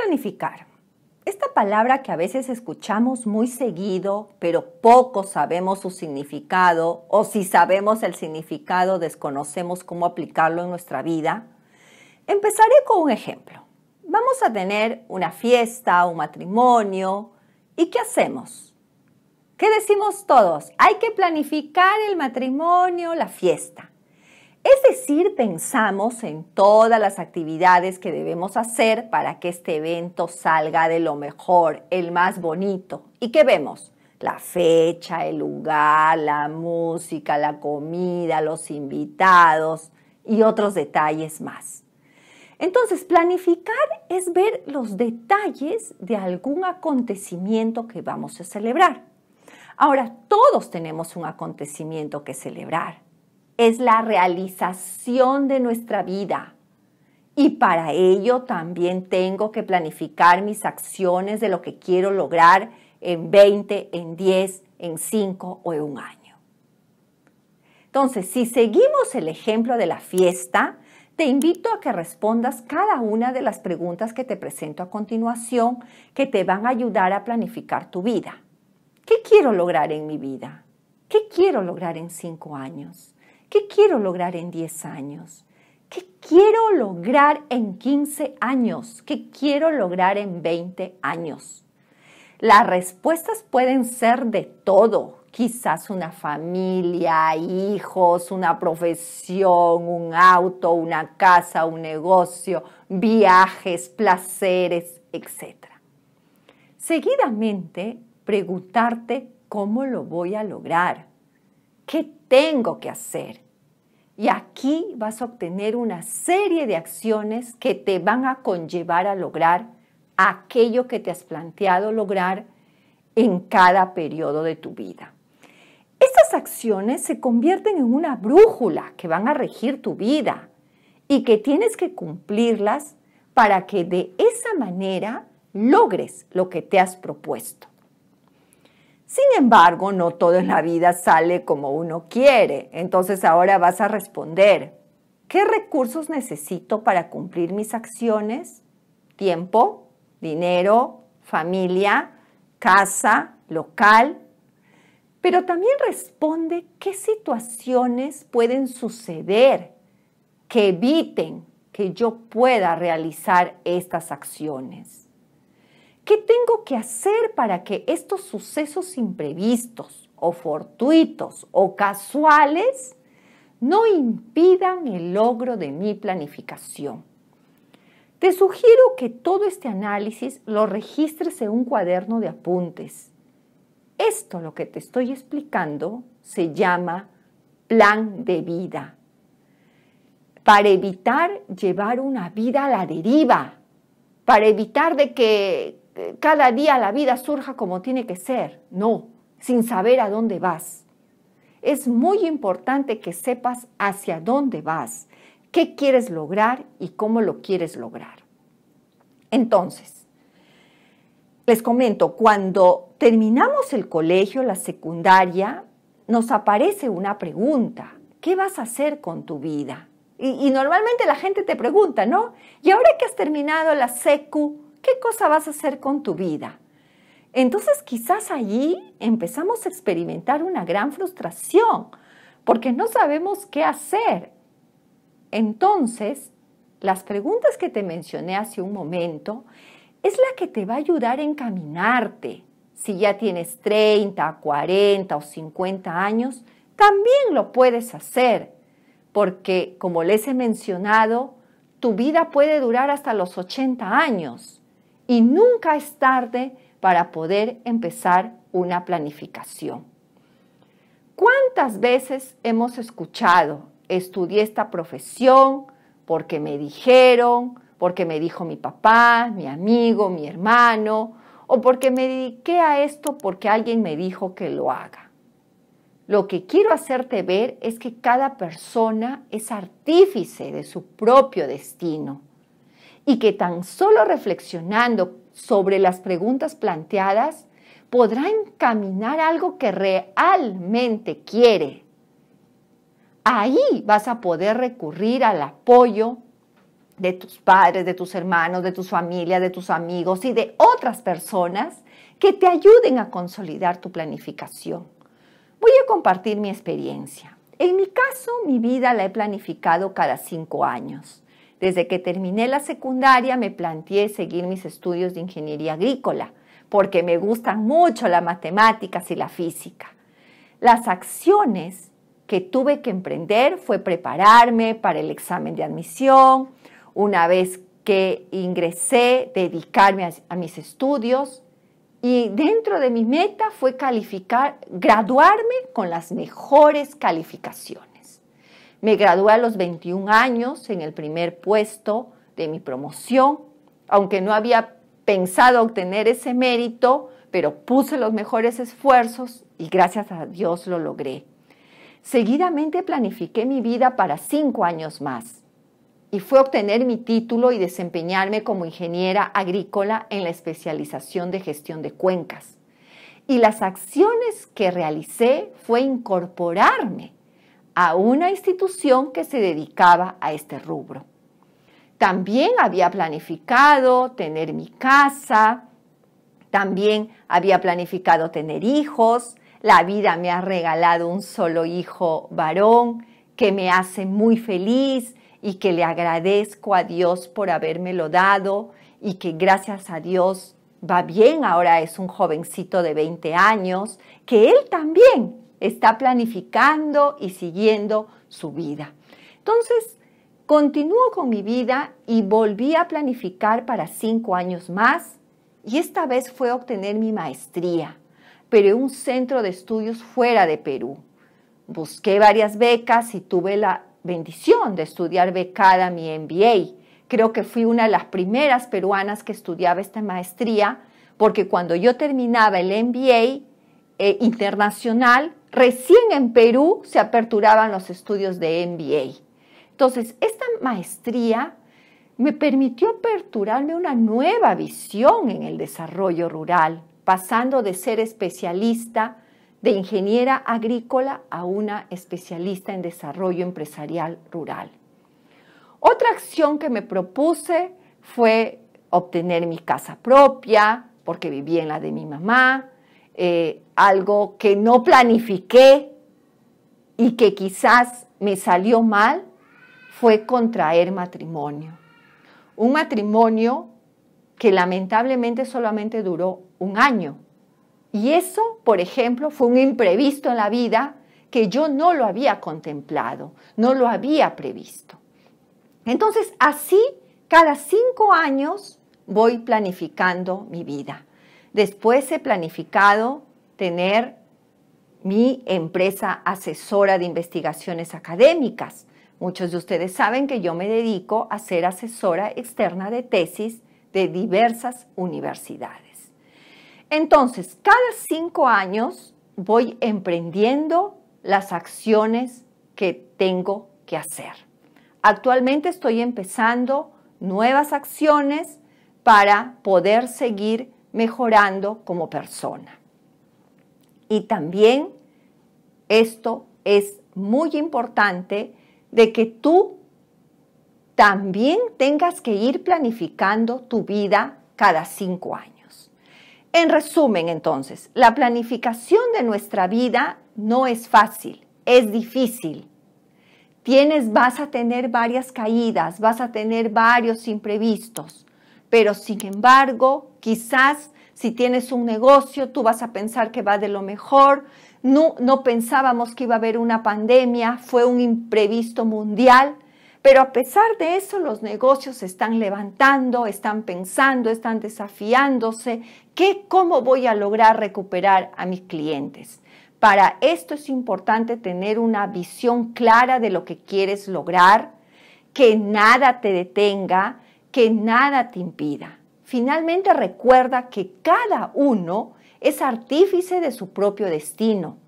planificar. Esta palabra que a veces escuchamos muy seguido, pero poco sabemos su significado, o si sabemos el significado desconocemos cómo aplicarlo en nuestra vida, empezaré con un ejemplo. Vamos a tener una fiesta, un matrimonio, ¿y qué hacemos? ¿Qué decimos todos? Hay que planificar el matrimonio, la fiesta. Es decir, pensamos en todas las actividades que debemos hacer para que este evento salga de lo mejor, el más bonito. ¿Y qué vemos? La fecha, el lugar, la música, la comida, los invitados y otros detalles más. Entonces, planificar es ver los detalles de algún acontecimiento que vamos a celebrar. Ahora, todos tenemos un acontecimiento que celebrar es la realización de nuestra vida. Y para ello también tengo que planificar mis acciones de lo que quiero lograr en 20, en 10, en 5 o en un año. Entonces, si seguimos el ejemplo de la fiesta, te invito a que respondas cada una de las preguntas que te presento a continuación que te van a ayudar a planificar tu vida. ¿Qué quiero lograr en mi vida? ¿Qué quiero lograr en cinco años? ¿Qué quiero lograr en 10 años? ¿Qué quiero lograr en 15 años? ¿Qué quiero lograr en 20 años? Las respuestas pueden ser de todo, quizás una familia, hijos, una profesión, un auto, una casa, un negocio, viajes, placeres, etc. Seguidamente, preguntarte cómo lo voy a lograr. ¿Qué tengo que hacer? Y aquí vas a obtener una serie de acciones que te van a conllevar a lograr aquello que te has planteado lograr en cada periodo de tu vida. Estas acciones se convierten en una brújula que van a regir tu vida y que tienes que cumplirlas para que de esa manera logres lo que te has propuesto. Sin embargo, no todo en la vida sale como uno quiere. Entonces ahora vas a responder, ¿qué recursos necesito para cumplir mis acciones? Tiempo, dinero, familia, casa, local. Pero también responde qué situaciones pueden suceder que eviten que yo pueda realizar estas acciones. ¿Qué tengo que hacer para que estos sucesos imprevistos o fortuitos o casuales no impidan el logro de mi planificación? Te sugiero que todo este análisis lo registres en un cuaderno de apuntes. Esto lo que te estoy explicando se llama plan de vida para evitar llevar una vida a la deriva, para evitar de que cada día la vida surja como tiene que ser, no, sin saber a dónde vas. Es muy importante que sepas hacia dónde vas, qué quieres lograr y cómo lo quieres lograr. Entonces, les comento, cuando terminamos el colegio, la secundaria, nos aparece una pregunta, ¿qué vas a hacer con tu vida? Y, normalmente la gente te pregunta, ¿no? ¿Y ahora que has terminado la secu, ¿Qué cosa vas a hacer con tu vida? Entonces quizás allí empezamos a experimentar una gran frustración porque no sabemos qué hacer. Entonces, las preguntas que te mencioné hace un momento es la que te va a ayudar a encaminarte. Si ya tienes 30, 40 o 50 años, también lo puedes hacer, porque como les he mencionado, tu vida puede durar hasta los 80 años y nunca es tarde para poder empezar una planificación. ¿Cuántas veces hemos escuchado, estudié esta profesión porque me dijeron, porque me dijo mi papá, mi amigo, mi hermano, o porque me dediqué a esto porque alguien me dijo que lo haga? Lo que quiero hacerte ver es que cada persona es artífice de su propio destino y que tan solo reflexionando sobre las preguntas planteadas podrá encaminar algo que realmente quiere. Ahí vas a poder recurrir al apoyo de tus padres, de tus hermanos, de tus familias, de tus amigos y de otras personas que te ayuden a consolidar tu planificación. Voy a compartir mi experiencia. En mi caso, mi vida la he planificado cada cinco años. Desde que terminé la secundaria me planteé seguir mis estudios de ingeniería agrícola, porque me gustan mucho las matemáticas y la física. Las acciones que tuve que emprender fue prepararme para el examen de admisión, una vez que ingresé, dedicarme a, mis estudios y dentro de mi meta fue calificar, graduarme con las mejores calificaciones. Me gradué a los 21 años en el primer puesto de mi promoción, aunque no había pensado obtener ese mérito, pero puse los mejores esfuerzos y gracias a Dios lo logré. Seguidamente planifiqué mi vida para cinco años más y fue obtener mi título y desempeñarme como ingeniera agrícola en la especialización de gestión de cuencas. Y las acciones que realicé fue incorporarme a una institución que se dedicaba a este rubro. También había planificado tener mi casa, también había planificado tener hijos, la vida me ha regalado un solo hijo varón que me hace muy feliz y que le agradezco a Dios por habérmelo dado y que gracias a Dios va bien, ahora es un jovencito de 20 años, que él también está planificando y siguiendo su vida. Entonces, continúo con mi vida y volví a planificar para cinco años más y esta vez fue obtener mi maestría, pero en un centro de estudios fuera de Perú. Busqué varias becas y tuve la bendición de estudiar becada mi MBA. Creo que fui una de las primeras peruanas que estudiaba esta maestría porque cuando yo terminaba el MBA eh, internacional, recién en Perú se aperturaban los estudios de MBA. Entonces, esta maestría me permitió aperturarme una nueva visión en el desarrollo rural, pasando de ser especialista de ingeniera agrícola a una especialista en desarrollo empresarial rural. Otra acción que me propuse fue obtener mi casa propia, porque vivía en la de mi mamá, eh, algo que no planifiqué y que quizás me salió mal fue contraer matrimonio. Un matrimonio que lamentablemente solamente duró un año. Y eso, por ejemplo, fue un imprevisto en la vida que yo no lo había contemplado, no lo había previsto. Entonces, así, cada cinco años voy planificando mi vida. Después he planificado tener mi empresa asesora de investigaciones académicas. Muchos de ustedes saben que yo me dedico a ser asesora externa de tesis de diversas universidades. Entonces, cada cinco años voy emprendiendo las acciones que tengo que hacer. Actualmente estoy empezando nuevas acciones para poder seguir mejorando como persona. Y también esto es muy importante de que tú también tengas que ir planificando tu vida cada cinco años. En resumen, entonces, la planificación de nuestra vida no es fácil, es difícil. Tienes, vas a tener varias caídas, vas a tener varios imprevistos, pero sin embargo, quizás si tienes un negocio, tú vas a pensar que va de lo mejor. No, pensábamos que iba a haber una pandemia, fue un imprevisto mundial. Pero a pesar de eso, los negocios se están levantando, están pensando, están desafiándose. ¿Qué, ¿Cómo voy a lograr recuperar a mis clientes? Para esto es importante tener una visión clara de lo que quieres lograr, que nada te detenga, que nada te impida. Finalmente recuerda que cada uno es artífice de su propio destino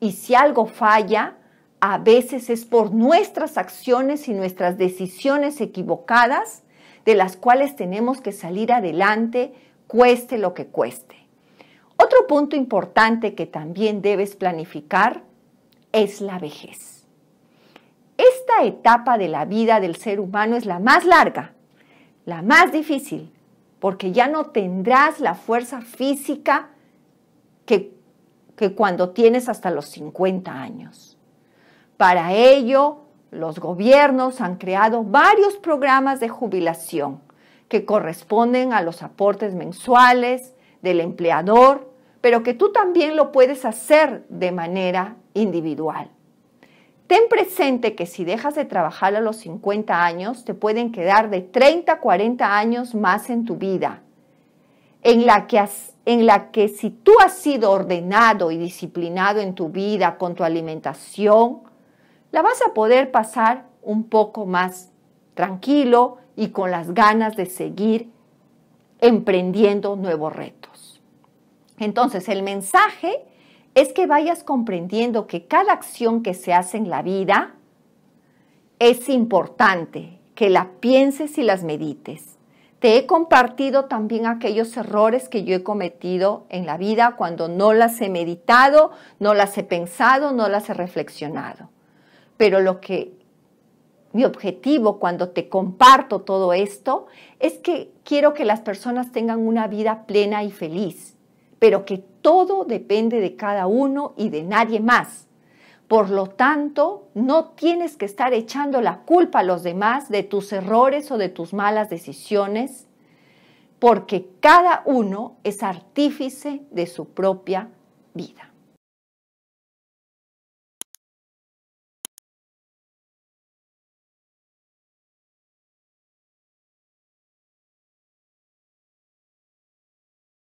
y si algo falla, a veces es por nuestras acciones y nuestras decisiones equivocadas de las cuales tenemos que salir adelante, cueste lo que cueste. Otro punto importante que también debes planificar es la vejez. Esta etapa de la vida del ser humano es la más larga la más difícil, porque ya no tendrás la fuerza física que, que cuando tienes hasta los 50 años. Para ello, los gobiernos han creado varios programas de jubilación que corresponden a los aportes mensuales del empleador, pero que tú también lo puedes hacer de manera individual. Ten presente que si dejas de trabajar a los 50 años, te pueden quedar de 30 a 40 años más en tu vida, en la, que en la que si tú has sido ordenado y disciplinado en tu vida con tu alimentación, la vas a poder pasar un poco más tranquilo y con las ganas de seguir emprendiendo nuevos retos. Entonces, el mensaje es que vayas comprendiendo que cada acción que se hace en la vida es importante, que la pienses y las medites. Te he compartido también aquellos errores que yo he cometido en la vida cuando no las he meditado, no las he pensado, no las he reflexionado. Pero lo que mi objetivo cuando te comparto todo esto es que quiero que las personas tengan una vida plena y feliz pero que todo depende de cada uno y de nadie más. Por lo tanto, no tienes que estar echando la culpa a los demás de tus errores o de tus malas decisiones, porque cada uno es artífice de su propia vida.